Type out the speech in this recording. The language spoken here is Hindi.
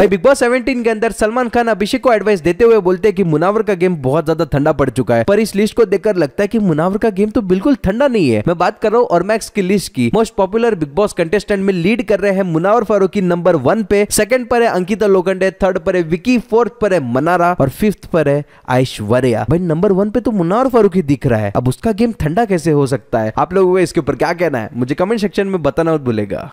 भाई बिग बॉस सेवेंटीन के अंदर सलमान खान अभिषेक को एडवाइस देते हुए बोलते हैं कि मुनावर का गेम बहुत ज्यादा ठंडा पड़ चुका है पर इस लिस्ट को देखकर लगता है कि मुनावर का गेम तो बिल्कुल ठंडा नहीं है मैं बात कर रहा हूँ और मैक्स की लिस्ट की most popular Bigg Boss contestant में लीड कर रहे हैं मुनावर फारूकी नंबर वन पे सेकंड पर है अंकिता लोखंडे थर्ड पर है विकी फोर्थ पर है मनारा और फिफ्थ पर है ऐश्वर्या भाई नंबर वन पे तो मुनावर फारूकी दिख रहा है अब उसका गेम ठंडा कैसे हो सकता है आप लोगों को इसके ऊपर क्या कहना है मुझे कमेंट सेक्शन में बताना मत भूलेगा